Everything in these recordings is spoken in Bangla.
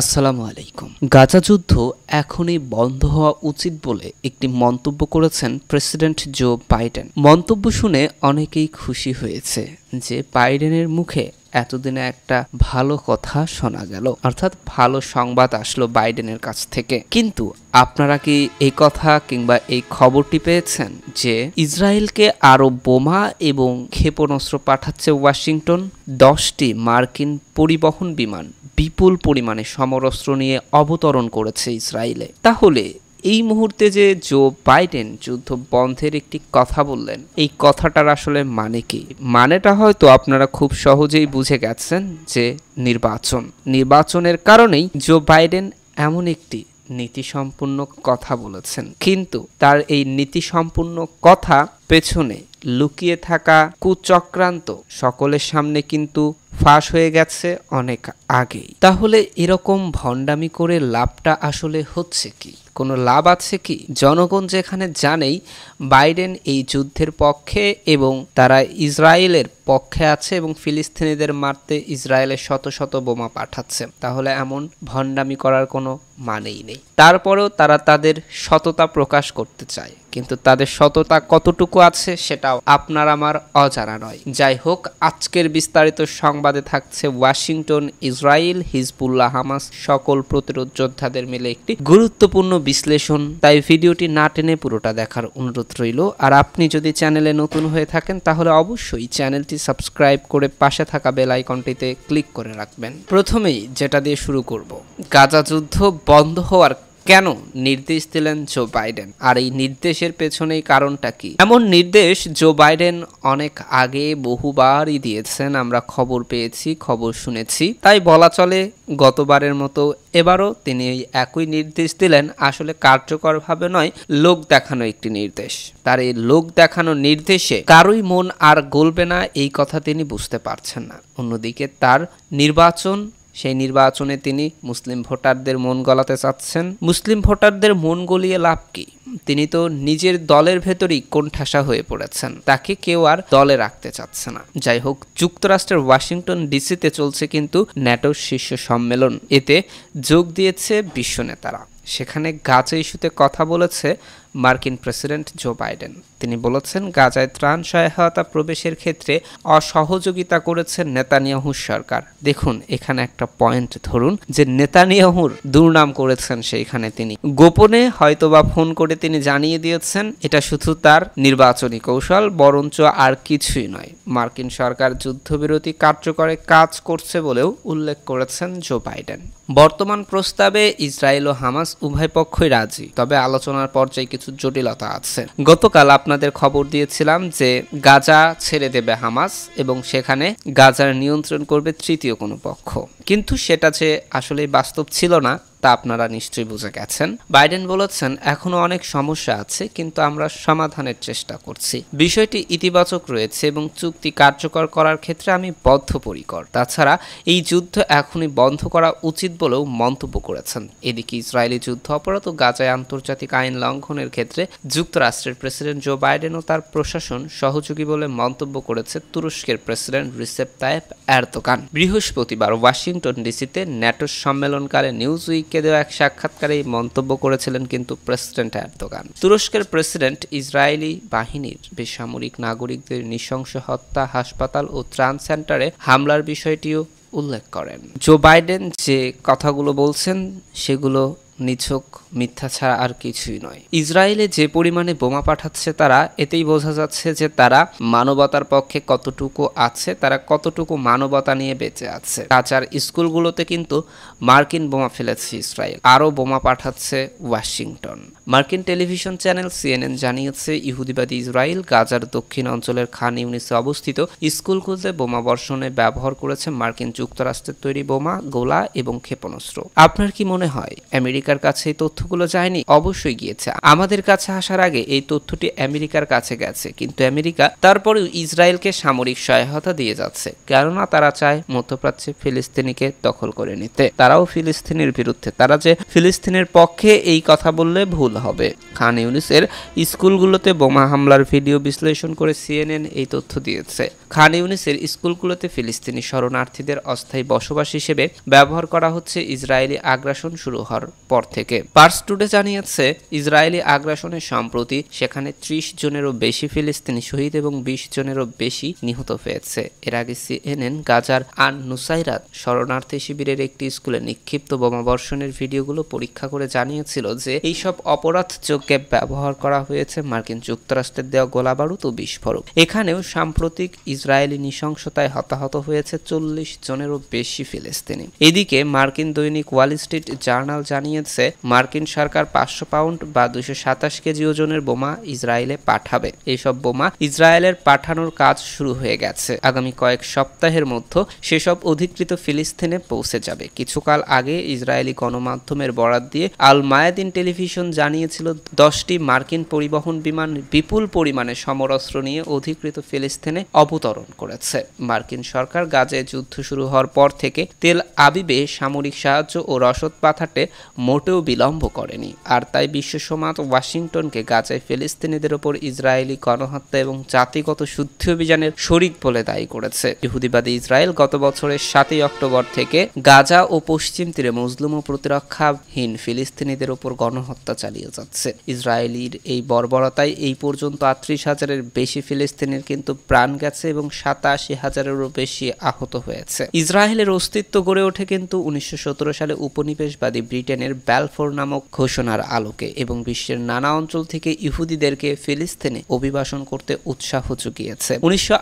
আসসালামু আলাইকুম গাজা যুদ্ধ এখনই বন্ধ হওয়া উচিত বলে একটি মন্তব্য করেছেন প্রেসিডেন্ট জো বাইডেন মন্তব্য শুনে অনেকেই খুশি হয়েছে যে বাইডেনের মুখে এতদিনে একটা ভালো কথা শোনা গেল অর্থাৎ ভালো সংবাদ আসলো বাইডেনের কাছ থেকে কিন্তু আপনারা কি এই কথা কিংবা এই খবরটি পেয়েছেন যে ইসরায়েলকে আরও বোমা এবং ক্ষেপণাস্ত্র পাঠাচ্ছে ওয়াশিংটন দশটি মার্কিন পরিবহন বিমান বিপুল পরিমাণে সমরস্ত্র নিয়ে অবতরণ করেছে ইসরায়েলে তাহলে এই মুহূর্তে যে জো বাইডেন যুদ্ধ বন্ধের একটি কথা বললেন এই কথাটার আসলে মানে কি মানেটা হয়তো আপনারা খুব সহজেই বুঝে গেছেন যে নির্বাচন নির্বাচনের কারণেই জো বাইডেন এমন একটি নীতিসম্পন্ন কথা বলেছেন কিন্তু তার এই নীতিসম্পন্ন কথা পেছনে লুকিয়ে থাকা কুচক্রান্ত সকলের সামনে কিন্তু ফাঁস হয়ে গেছে অনেক আগেই তাহলে এরকম ভণ্ডামি করে লাভটা আসলে হচ্ছে কি কোনো লাভ আছে কি জনগণ যেখানে জানেই বাইডেন এই যুদ্ধের পক্ষে এবং তারা ইসরায়েলের পক্ষে আছে এবং ফিলিস্তিনিদের মারতে ইসরায়েলের শত শত বোমা পাঠাচ্ছে তাহলে এমন ভণ্ডামি করার কোনো মানেই নেই তারপরেও তারা তাদের সততা প্রকাশ করতে চায় কিন্তু তাদের সততা কতটুকু আছে সেটাও আপনার আমার অজানা নয় যাই হোক আজকের বিস্তারিত সংবাদে থাকছে ওয়াশিংটন ইসরায়েল হিজবুল্লাহ হামাস সকল প্রতিরোধ যোদ্ধাদের মিলে একটি গুরুত্বপূর্ণ বিশ্লেষণ তাই ভিডিওটি না টেনে পুরোটা দেখার অনুরোধ রইল আর আপনি যদি চ্যানেলে নতুন হয়ে থাকেন তাহলে অবশ্যই চ্যানেলটি সাবস্ক্রাইব করে পাশে থাকা বেল আইকনটিতে ক্লিক করে রাখবেন প্রথমেই যেটা দিয়ে শুরু করব গাজা যুদ্ধ বন্ধ হওয়ার কেন নির্দেশ দিলেন জো বাইডেন আর এই নির্দেশের পেছনেই কারণটা কি এমন নির্দেশ জো বাইডেন অনেক আগে বহুবারই দিয়েছেন আমরা খবর পেয়েছি খবর শুনেছি তাই বলা চলে গতবারের মতো এবারও তিনি একই নির্দেশ দিলেন আসলে কার্যকরভাবে নয় লোক দেখানো একটি নির্দেশ তার এই লোক দেখানো নির্দেশে কারোই মন আর গলবে না এই কথা তিনি বুঝতে পারছেন না অন্যদিকে তার নির্বাচন সেই নির্বাচনে তিনি মুসলিম ভোটারদের মন গলাতে চাচ্ছেন মুসলিম ভোটারদের মন গলিয়ে লাভ কি তিনি তো নিজের দলের ভেতরেই কোণঠাসা হয়ে পড়েছেন তাকে কেউ আর দলে রাখতে চাচ্ছে না যাই হোক যুক্তরাষ্ট্রের ওয়াশিংটন ডিসিতে চলছে কিন্তু ন্যাটোর শীর্ষ সম্মেলন এতে যোগ দিয়েছে বিশ্ব নেতারা সেখানে গাছ ইস্যুতে কথা বলেছে মার্কিন প্রেসিডেন্ট জো বাইডেন তিনি বলেছেন গাজায় ত্রাণ সহায়তা প্রবেশের ক্ষেত্রে অসহযোগিতা করেছেন নেতানিয়াহুর সরকার দেখুন এখানে একটা পয়েন্ট ধরুন যে নেতানিয়াহুর দুর্নাম করেছেন সেইখানে তিনি গোপনে হয়তোবা ফোন করে তিনি জানিয়ে দিয়েছেন এটা শুধু তার নির্বাচনী কৌশল বরঞ্চ আর কিছুই নয় মার্কিন সরকার যুদ্ধবিরতি কার্যকরে কাজ করছে বলেও উল্লেখ করেছেন জো বাইডেন বর্তমান প্রস্তাবে ইসরায়েল ও হামাস উভয় পক্ষই রাজি তবে আলোচনার পর্যায়ে কিছু জটিলতা আছে গতকাল আপনার আপনাদের খবর দিয়েছিলাম যে গাজা ছেড়ে দেবে হামাস এবং সেখানে গাজার নিয়ন্ত্রণ করবে তৃতীয় কোনো পক্ষ কিন্তু সেটা যে আসলে বাস্তব ছিল না তা আপনারা নিশ্চয়ই বুঝে গেছেন বাইডেন বলেছেন এখনো অনেক সমস্যা আছে কিন্তু আমরা সমাধানের চেষ্টা করছি বিষয়টি ইতিবাচক রয়েছে এবং চুক্তি কার্যকর করার ক্ষেত্রে আমি বদ্ধপরিকর তাছাড়া এই যুদ্ধ এখনই বন্ধ করা উচিত বলেও মন্তব্য করেছেন এদিকে ইসরায়েলি যুদ্ধ অপরাধ ও গাজায় আন্তর্জাতিক আইন লঙ্ঘনের ক্ষেত্রে যুক্তরাষ্ট্রের প্রেসিডেন্ট জো বাইডেন ও তার প্রশাসন সহযোগী বলে মন্তব্য করেছে তুরস্কের প্রেসিডেন্ট রিসেপ তায়েব এরতোকান বৃহস্পতিবার ওয়াশিংটন ডিসিতে ন্যাটো সম্মেলনকালে নিউজ উইক দৈনিককে দেওয়া এক সাক্ষাৎকারে মন্তব্য করেছিলেন কিন্তু প্রেসিডেন্ট এরদোগান তুরস্কের প্রেসিডেন্ট ইসরায়েলি বাহিনীর বেসামরিক নাগরিকদের নৃশংস হত্যা হাসপাতাল ও ত্রাণ সেন্টারে হামলার বিষয়টিও উল্লেখ করেন জো বাইডেন যে কথাগুলো বলছেন সেগুলো নিছক মিথ্যা ছাড়া আর কিছুই নয় ইসরায়েলে যে পরিমাণে বোমা পাঠাচ্ছে তারা এতেই বোঝা যাচ্ছে যে তারা মানবতার পক্ষে কতটুকু আছে তারা কতটুকু মানবতা নিয়ে বেঁচে আছে তাছাড়া স্কুলগুলোতে কিন্তু মার্কিন বোমা ফেলেছে ইসরায়েল আরও বোমা পাঠাচ্ছে ওয়াশিংটন মার্কিন টেলিভিশন চ্যানেল সিএনএন জানিয়েছে ইহুদিবাদী ইসরায়েল গাজার দক্ষিণ অঞ্চলের খান ইউনিসে অবস্থিত স্কুলগুলোতে বোমা বর্ষণে ব্যবহার করেছে মার্কিন যুক্তরাষ্ট্রের তৈরি বোমা গোলা এবং ক্ষেপণাস্ত্র আপনার কি মনে হয় আমেরিকা আমেরিকার কাছে এই তথ্যগুলো যায়নি অবশ্যই গিয়েছে আমাদের কাছে আসার আগে এই তথ্যটি আমেরিকার কাছে গেছে কিন্তু আমেরিকা তারপরেও ইসরায়েলকে সামরিক সহায়তা দিয়ে যাচ্ছে কেননা তারা চায় মধ্যপ্রাচ্যে ফিলিস্তিনিকে দখল করে নিতে তারাও ফিলিস্তিনের বিরুদ্ধে তারা যে ফিলিস্তিনের পক্ষে এই কথা বললে ভুল হবে খান ইউনিসের স্কুলগুলোতে বোমা হামলার ভিডিও বিশ্লেষণ করে সিএনএন এই তথ্য দিয়েছে খান ইউনিসের স্কুলগুলোতে ফিলিস্তিনি শরণার্থীদের অস্থায়ী বসবাস হিসেবে ব্যবহার করা হচ্ছে ইসরায়েলি আগ্রাসন শুরু হওয়ার পর থেকে পার্স টুডে জানিয়েছে ইসরায়েলি আগ্রাসনের সম্প্রতি সেখানে ত্রিশ জনেরও বেশি ফিলিস্তিনি শহীদ এবং বিশ জনেরও বেশি নিহত হয়েছে এর আগে সিএনএন গাজার আন নুসাইরাত শরণার্থী শিবিরের একটি স্কুলে নিক্ষিপ্ত বোমাবর্ষণের ভিডিওগুলো পরীক্ষা করে জানিয়েছিল যে এইসব যোগ্যে ব্যবহার করা হয়েছে মার্কিন যুক্তরাষ্ট্রের দেওয়া গোলাবারুদ ও বিস্ফোরক এখানেও সাম্প্রতিক ইসরায়েলি নৃশংসতায় হতাহত হয়েছে চল্লিশ জনেরও বেশি ফিলিস্তিনি এদিকে মার্কিন দৈনিক ওয়াল স্ট্রিট জার্নাল জানিয়ে জানিয়েছে মার্কিন সরকার পাঁচশো পাউন্ড বা দুইশো সাতাশ কেজি ওজনের বোমা ইসরায়েলে পাঠাবে এইসব বোমা ইসরায়েলের পাঠানোর কাজ শুরু হয়ে গেছে আগামী কয়েক সপ্তাহের মধ্যে সেসব অধিকৃত ফিলিস্তিনে পৌঁছে যাবে কিছুকাল আগে ইসরায়েলি গণমাধ্যমের বরাদ দিয়ে আল মায়াদিন টেলিভিশন জানিয়েছিল দশটি মার্কিন পরিবহন বিমান বিপুল পরিমাণে সমরস্ত্র নিয়ে অধিকৃত ফিলিস্তিনে অবতরণ করেছে মার্কিন সরকার গাজে যুদ্ধ শুরু হওয়ার পর থেকে তেল আবিবে সামরিক সাহায্য ও রসদ পাঠাতে মোটেও বিলম্ব করেনি আর তাই বিশ্ব সমাজ ওয়াশিংটনকে গাজায় ফিলিস্তিনিদের ওপর ইসরায়েলি গণহত্যা এবং জাতিগত শুদ্ধি অভিযানের শরিক বলে দায়ী করেছে ইহুদিবাদী ইসরায়েল গত বছরের সাতই অক্টোবর থেকে গাজা ও পশ্চিম তীরে মুসলিম ও প্রতিরক্ষাহীন ফিলিস্তিনিদের ওপর গণহত্যা চালিয়ে যাচ্ছে ইসরায়েলির এই বর্বরতায় এই পর্যন্ত আটত্রিশ হাজারের বেশি ফিলিস্তিনির কিন্তু প্রাণ গেছে এবং সাতাশি হাজারেরও বেশি আহত হয়েছে ইসরায়েলের অস্তিত্ব গড়ে ওঠে কিন্তু উনিশশো সালে উপনিবেশবাদী ব্রিটেনের ব্যালফোর নামক ঘোষণার আলোকে এবং বিশ্বের নানা অঞ্চল থেকে ইহুদিদেরকে ফিলিস্তিনে অভিবাসন করতে উৎসাহ চুকিয়েছে উনিশশো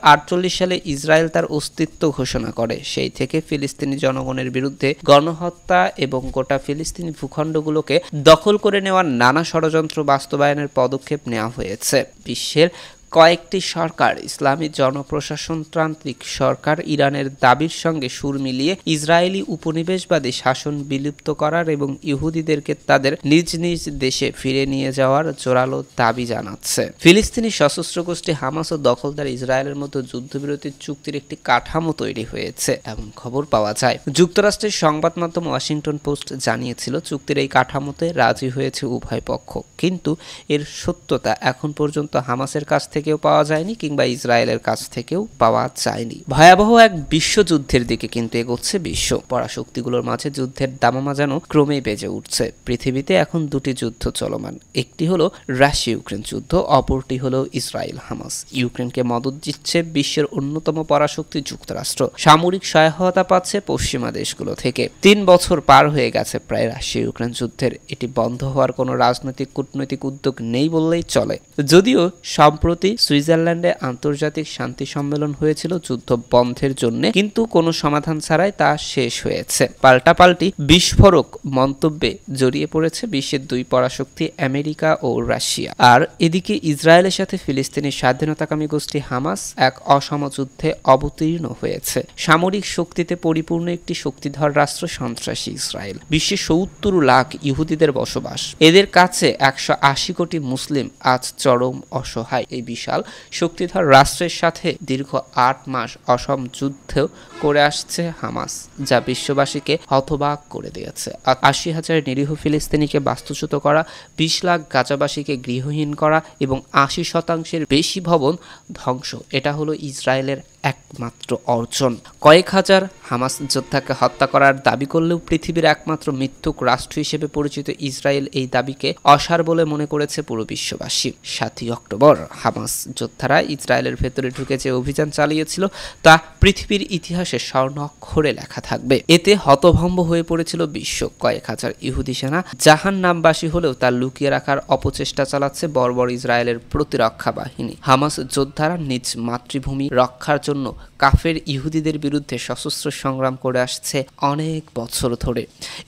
সালে ইসরায়েল তার অস্তিত্ব ঘোষণা করে সেই থেকে ফিলিস্তিনি জনগণের বিরুদ্ধে গণহত্যা এবং গোটা ফিলিস্তিনি ভূখণ্ডগুলোকে দখল করে নেওয়ার নানা ষড়যন্ত্র বাস্তবায়নের পদক্ষেপ নেওয়া হয়েছে বিশ্বের কয়েকটি সরকার ইসলামী জনপ্রশাসনতান্ত্রিক সরকার ইরানের দাবির সঙ্গে সুর মিলিয়ে ইসরায়েলি উপনিবেশবাদী শাসন বিলুপ্ত করার এবং ইহুদিদেরকে তাদের নিজ নিজ দেশে ফিরে নিয়ে যাওয়ার জোরালো দাবি জানাচ্ছে ফিলিস্তিনি সশস্ত্র গোষ্ঠী হামাস ও দখলদার ইসরায়েলের মতো যুদ্ধবিরতির চুক্তির একটি কাঠামো তৈরি হয়েছে এমন খবর পাওয়া যায় যুক্তরাষ্ট্রের সংবাদ মাধ্যম ওয়াশিংটন পোস্ট জানিয়েছিল চুক্তির এই কাঠামোতে রাজি হয়েছে উভয় পক্ষ কিন্তু এর সত্যতা এখন পর্যন্ত হামাসের কাছ থেকে থেকেও পাওয়া যায়নি কিংবা ইসরায়েলের কাছ থেকেও পাওয়া যায়নি ভয়াবহ এক বিশ্বযুদ্ধের দিকে কিন্তু এগোচ্ছে বিশ্ব শক্তিগুলোর মাঝে যুদ্ধের দামামা যেন ক্রমেই বেজে উঠছে পৃথিবীতে এখন দুটি যুদ্ধ চলমান একটি হলো রাশিয়া ইউক্রেন যুদ্ধ অপরটি হলো ইসরায়েল হামাস ইউক্রেনকে মদত দিচ্ছে বিশ্বের অন্যতম পরাশক্তি যুক্তরাষ্ট্র সামরিক সহায়তা পাচ্ছে পশ্চিমা দেশগুলো থেকে তিন বছর পার হয়ে গেছে প্রায় রাশিয়া ইউক্রেন যুদ্ধের এটি বন্ধ হওয়ার কোনো রাজনৈতিক কূটনৈতিক উদ্যোগ নেই বললেই চলে যদিও সম্প্রতি দাবি সুইজারল্যান্ডে আন্তর্জাতিক শান্তি সম্মেলন হয়েছিল যুদ্ধ বন্ধের জন্য কিন্তু কোনো সমাধান ছাড়াই তা শেষ হয়েছে পাল্টাপাল্টি বিস্ফোরক মন্তব্যে জড়িয়ে পড়েছে বিশ্বের দুই পরাশক্তি আমেরিকা ও রাশিয়া আর এদিকে ইসরায়েলের সাথে ফিলিস্তিনের স্বাধীনতাকামী গোষ্ঠী হামাস এক অসম যুদ্ধে অবতীর্ণ হয়েছে সামরিক শক্তিতে পরিপূর্ণ একটি শক্তিধর রাষ্ট্র সন্ত্রাসী ইসরায়েল বিশ্বে সত্তর লাখ ইহুদিদের বসবাস এদের কাছে একশো কোটি মুসলিম আজ চরম অসহায় এই বিশাল শক্তিধর রাষ্ট্রের সাথে দীর্ঘ আট মাস অসম যুদ্ধেও করে আসছে হামাস যা বিশ্ববাসীকে হতবাক করে দিয়েছে আশি হাজার নিরীহ ফিলিস্তিনিকে বাস্তুচ্যুত করা বিশ লাখ গাজাবাসীকে গৃহহীন করা এবং আশি শতাংশের বেশি ভবন ধ্বংস এটা হলো ইসরায়েলের একমাত্র অর্জন কয়েক হাজার হামাস যোদ্ধাকে হত্যা করার দাবি করলেও পৃথিবীর একমাত্র মিথ্যুক রাষ্ট্র হিসেবে পরিচিত ইসরায়েল এই দাবিকে অসার বলে মনে করেছে পুরো বিশ্ববাসী সাতই অক্টোবর হামাস যোদ্ধারা ইসরায়েলের ভেতরে ঢুকে যে অভিযান চালিয়েছিল তা পৃথিবীর ইতিহাসে স্বর্ণ অক্ষরে লেখা থাকবে এতে হতভম্ব হয়ে পড়েছিল বিশ্ব কয়েক হাজার ইহুদি সেনা জাহান নামবাসী হলেও তা লুকিয়ে রাখার অপচেষ্টা চালাচ্ছে বর্বর ইসরায়েলের প্রতিরক্ষা বাহিনী হামাস যোদ্ধারা নিজ মাতৃভূমি রক্ষার জন্য কাফের ইহুদিদের বিরুদ্ধে সশস্ত্র সংগ্রাম করে আসছে অনেক বছর ধরে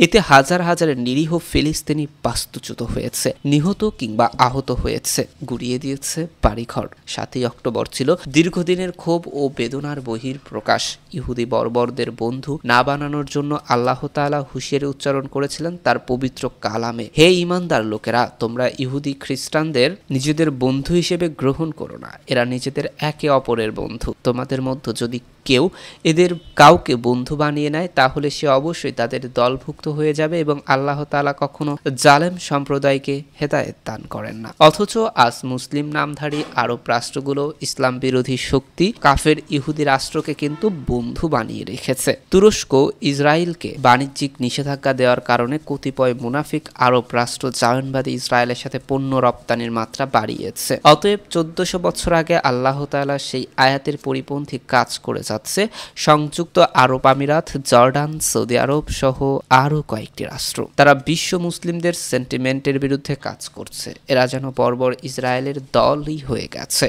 এতে হাজার হাজার নিরীহ ফিলিস্তিনি বাস্তুচ্যুত হয়েছে নিহত কিংবা আহত হয়েছে গুড়িয়ে দিয়েছে বাড়িঘর সাতই অক্টোবর ছিল দীর্ঘদিনের ক্ষোভ ও বেদনার বহির প্রকাশ ইহুদি বর্বরদের বন্ধু না বানানোর জন্য আল্লাহ তালা হুশিয়ারি উচ্চারণ করেছিলেন তার পবিত্র কালামে হে ইমানদার লোকেরা তোমরা ইহুদি খ্রিস্টানদের নিজেদের বন্ধু হিসেবে গ্রহণ করো না এরা নিজেদের একে অপরের বন্ধু তোমাদের মধ্যে যদি কেউ এদের কাউকে বন্ধু বানিয়ে নেয় তাহলে সে অবশ্যই তাদের দলভুক্ত হয়ে যাবে এবং আল্লাহ তালা কখনো জালেম সম্প্রদায়কে হেদায়ত দান করেন না অথচ আজ মুসলিম নামধারী আরব রাষ্ট্রগুলো ইসলাম বিরোধী শক্তি কাফের ইহুদি রাষ্ট্রকে কিন্তু বন্ধু বানিয়ে রেখেছে তুরস্ক ইসরায়েলকে বাণিজ্যিক নিষেধাজ্ঞা দেওয়ার কারণে কতিপয় মুনাফিক আরব রাষ্ট্র জায়নবাদী ইসরায়েলের সাথে পণ্য রপ্তানির মাত্রা বাড়িয়েছে অতএব চোদ্দশো বছর আগে আল্লাহ তালা সেই আয়াতের পরিপন্থী কাজ করে যাচ্ছে সংযুক্ত আরব আমিরাত জর্ডান সৌদি আরব সহ আরও কয়েকটি রাষ্ট্র তারা বিশ্ব মুসলিমদের সেন্টিমেন্টের বিরুদ্ধে কাজ করছে এরা যেন পরবর ইসরায়েলের দলই হয়ে গেছে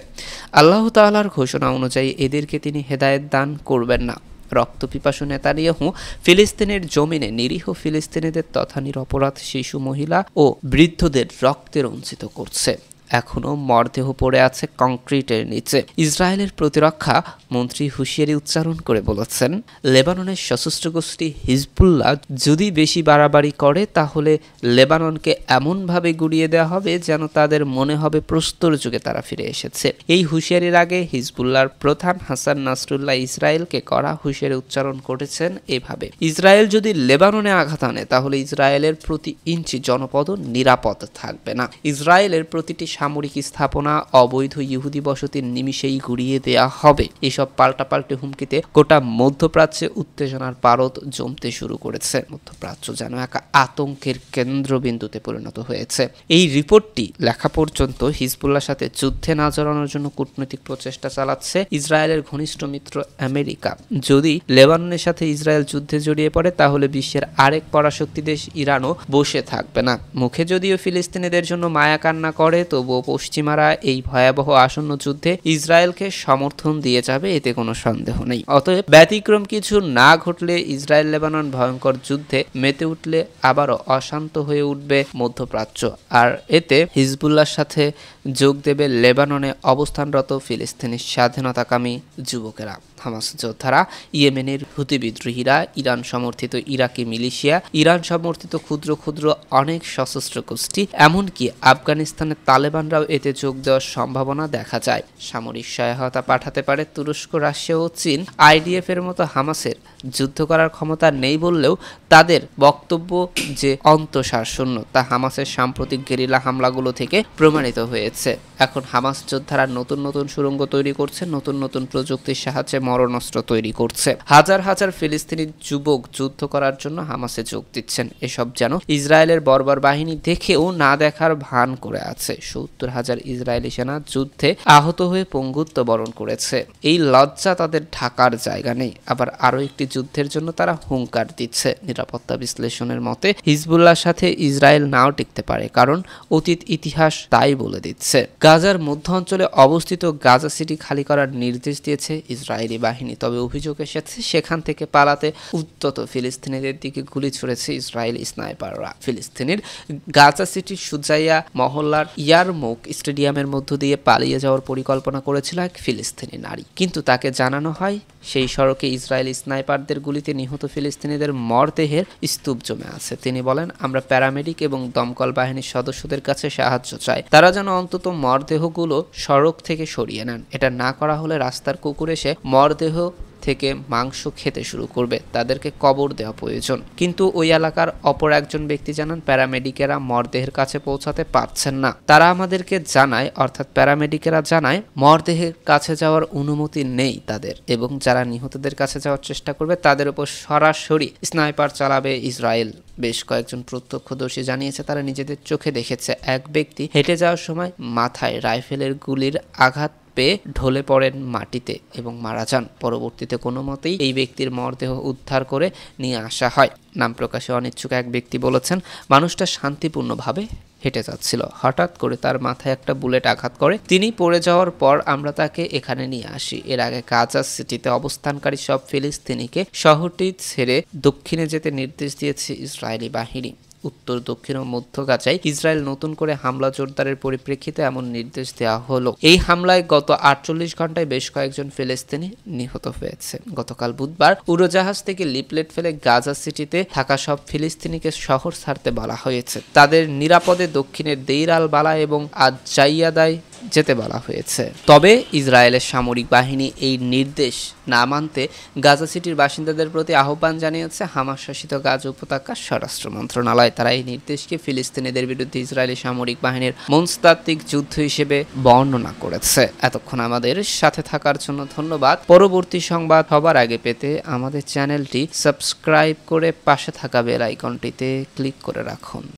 আল্লাহ তাল্লাহার ঘোষণা অনুযায়ী এদেরকে তিনি হেদায়ত দান করবেন না রক্ত পিপাসু নেতানিয়াহু ফিলিস্তিনের জমিনে নিরীহ ফিলিস্তিনিদের তথা নিরপরাধ শিশু মহিলা ও বৃদ্ধদের রক্তে অঞ্চিত করছে এখনও মরদেহ পড়ে আছে কংক্রিটের নিচে ইসরায়েলের প্রতিরক্ষা মন্ত্রী হুঁশিয়ারি উচ্চারণ করে বলেছেন লেবাননের সশস্ত্র গোষ্ঠী হিজবুল্লাহ যদি বেশি বাড়াবাড়ি করে তাহলে লেবাননকে এমনভাবে গুড়িয়ে দেওয়া হবে যেন তাদের মনে হবে প্রস্তর যুগে তারা ফিরে এসেছে এই হুঁশিয়ারির আগে হিজবুল্লাহর প্রধান হাসান নাসরুল্লাহ ইসরায়েলকে করা হুঁশিয়ারি উচ্চারণ করেছেন এভাবে ইসরায়েল যদি লেবাননে আঘাত আনে তাহলে ইসরায়েলের প্রতি ইঞ্চি জনপদ নিরাপদ থাকবে না ইসরায়েলের প্রতিটি সামরিক স্থাপনা অবৈধ ইহুদি বসতির নিমিষেই গুড়িয়ে দেয়া হবে এসব পাল্টাপাল্টি হুমকিতে গোটা মধ্যপ্রাচ্যে উত্তেজনার পারদ জমতে শুরু করেছে মধ্যপ্রাচ্য যেন এক আতঙ্কের কেন্দ্রবিন্দুতে পরিণত হয়েছে এই রিপোর্টটি লেখা পর্যন্ত হিজবুল্লার সাথে যুদ্ধে না জড়ানোর জন্য কূটনৈতিক প্রচেষ্টা চালাচ্ছে ইসরায়েলের ঘনিষ্ঠ মিত্র আমেরিকা যদি লেবাননের সাথে ইসরায়েল যুদ্ধে জড়িয়ে পড়ে তাহলে বিশ্বের আরেক পরাশক্তি দেশ ইরানও বসে থাকবে না মুখে যদিও ফিলিস্তিনিদের জন্য মায়া কান্না করে তবু ও পশ্চিমারা এই ভয়াবহ আসন্ন যুদ্ধে ইসরায়েলকে সমর্থন দিয়ে যাবে এতে কোনো সন্দেহ নেই অতএব ব্যতিক্রম কিছু না ঘটলে ইসরায়েল লেবানন ভয়ঙ্কর যুদ্ধে মেতে উঠলে আবারও অশান্ত হয়ে উঠবে মধ্যপ্রাচ্য আর এতে হিজবুল্লার সাথে যোগ দেবে লেবাননে অবস্থানরত ফিলিস্তিনি স্বাধীনতাকামী যুবকেরা হামাস যোদ্ধারা ইয়েমেনের হুতি বিদ্রোহীরা ইরান সমর্থিত ইরাকি মিলিশিয়া ইরান সমর্থিত ক্ষুদ্র ক্ষুদ্র অনেক সশস্ত্র গোষ্ঠী এমনকি আফগানিস্তানের তালেবানরাও এতে যোগ দেওয়ার সম্ভাবনা দেখা যায় সামরিক সহায়তা পাঠাতে পারে তুরস্ক রাশিয়া ও চীন আইডিএফ এর মতো হামাসের যুদ্ধ করার ক্ষমতা নেই বললেও তাদের বক্তব্য যে অন্তঃসার শূন্য তা হামাসের সাম্প্রতিক গেরিলা হামলাগুলো থেকে প্রমাণিত হয়েছে এখন হামাস যোদ্ধারা নতুন নতুন সুরঙ্গ তৈরি করছে নতুন নতুন প্রযুক্তির সাহায্যে মরণস্ত্র তৈরি করছে হাজার হাজার ফিলিস্তিনি যুবক যুদ্ধ করার জন্য হামাসে যোগ দিচ্ছেন এসব যেন ইসরায়েলের বর্বর বাহিনী দেখেও না দেখার ভান করে আছে সত্তর হাজার ইসরায়েলি সেনা যুদ্ধে আহত হয়ে পঙ্গুত্ব বরণ করেছে এই লজ্জা তাদের ঢাকার জায়গা নেই আবার আরও একটি যুদ্ধের জন্য তারা হুঙ্কার দিচ্ছে নিরাপত্তা বিশ্লেষণের মতে হিজবুল্লার সাথে ইসরায়েল নাও টিকতে পারে কারণ অতীত ইতিহাস তাই বলে দিচ্ছে গাজার মধ্য অঞ্চলে অবস্থিত গাজা সিটি খালি করার নির্দেশ দিয়েছে ইসরায়েলি বাহিনী তবে অভিযোগ এসেছে সেখান থেকে পালাতে উত্তত ফিলিস্তিনিদের দিকে গুলি ছুড়েছে ইসরায়েল স্নাইপাররা ফিলিস্তিনির গাজা সিটির সুজাইয়া মহল্লার ইয়ারমুক স্টেডিয়ামের মধ্য দিয়ে পালিয়ে যাওয়ার পরিকল্পনা করেছিল এক ফিলিস্তিনি নারী কিন্তু তাকে জানানো হয় সেই সড়কে ইসরায়েল স্নাইপার সাদ্দের গুলিতে নিহত ফিলিস্তিনিদের মরদেহের স্তূপ জমে আছে তিনি বলেন আমরা প্যারামেডিক এবং দমকল বাহিনীর সদস্যদের কাছে সাহায্য চাই তারা যেন অন্তত মরদেহগুলো সড়ক থেকে সরিয়ে নেন এটা না করা হলে রাস্তার কুকুর এসে মরদেহ থেকে মাংস খেতে শুরু করবে তাদেরকে কবর দেওয়া প্রয়োজন কিন্তু ওই এলাকার অপর একজন ব্যক্তি জানান প্যারামেডিকেরা মরদেহের কাছে পৌঁছাতে পারছেন না তারা আমাদেরকে জানায় অর্থাৎ প্যারামেডিকেরা জানায় মরদেহের কাছে যাওয়ার অনুমতি নেই তাদের এবং যারা নিহতদের কাছে যাওয়ার চেষ্টা করবে তাদের উপর সরাসরি স্নাইপার চালাবে ইসরায়েল বেশ কয়েকজন প্রত্যক্ষদর্শী জানিয়েছে তারা নিজেদের চোখে দেখেছে এক ব্যক্তি হেঁটে যাওয়ার সময় মাথায় রাইফেলের গুলির আঘাত পেয়ে ঢলে পড়েন মাটিতে এবং মারা যান পরবর্তীতে কোনো মতেই এই ব্যক্তির মরদেহ উদ্ধার করে নিয়ে আসা হয় নাম প্রকাশে অনিচ্ছুক এক ব্যক্তি বলেছেন মানুষটা শান্তিপূর্ণভাবে হেঁটে যাচ্ছিল হঠাৎ করে তার মাথায় একটা বুলেট আঘাত করে তিনি পড়ে যাওয়ার পর আমরা তাকে এখানে নিয়ে আসি এর আগে গাজা সিটিতে অবস্থানকারী সব ফিলিস্তিনিকে শহরটি ছেড়ে দক্ষিণে যেতে নির্দেশ দিয়েছে ইসরায়েলি বাহিনী উত্তর দক্ষিণ ও মধ্য গাছায় ইসরায়েল নতুন করে হামলা জোরদারের পরিপ্রেক্ষিতে এমন নির্দেশ দেওয়া হলো এই হামলায় গত আটচল্লিশ ঘন্টায় বেশ কয়েকজন ফিলিস্তিনি নিহত হয়েছে গতকাল বুধবার উড়োজাহাজ থেকে লিপলেট ফেলে গাজা সিটিতে থাকা সব ফিলিস্তিনিকে শহর ছাড়তে বলা হয়েছে তাদের নিরাপদে দক্ষিণের দেইরাল বালা এবং আজ জাইয়াদায় যেতে বলা হয়েছে তবে ইসরায়েলের সামরিক বাহিনী এই নির্দেশ না মানতে গাজা সিটির বাসিন্দাদের প্রতি আহ্বান জানিয়েছে হামাস শাসিত গাজা উপত্যকার স্বরাষ্ট্র মন্ত্রণালয় তারা এই নির্দেশকে ফিলিস্তিনিদের বিরুদ্ধে ইসরায়েলি সামরিক বাহিনীর মনস্তাত্ত্বিক যুদ্ধ হিসেবে বর্ণনা করেছে এতক্ষণ আমাদের সাথে থাকার জন্য ধন্যবাদ পরবর্তী সংবাদ হবার আগে পেতে আমাদের চ্যানেলটি সাবস্ক্রাইব করে পাশে থাকা বেল আইকনটিতে ক্লিক করে রাখুন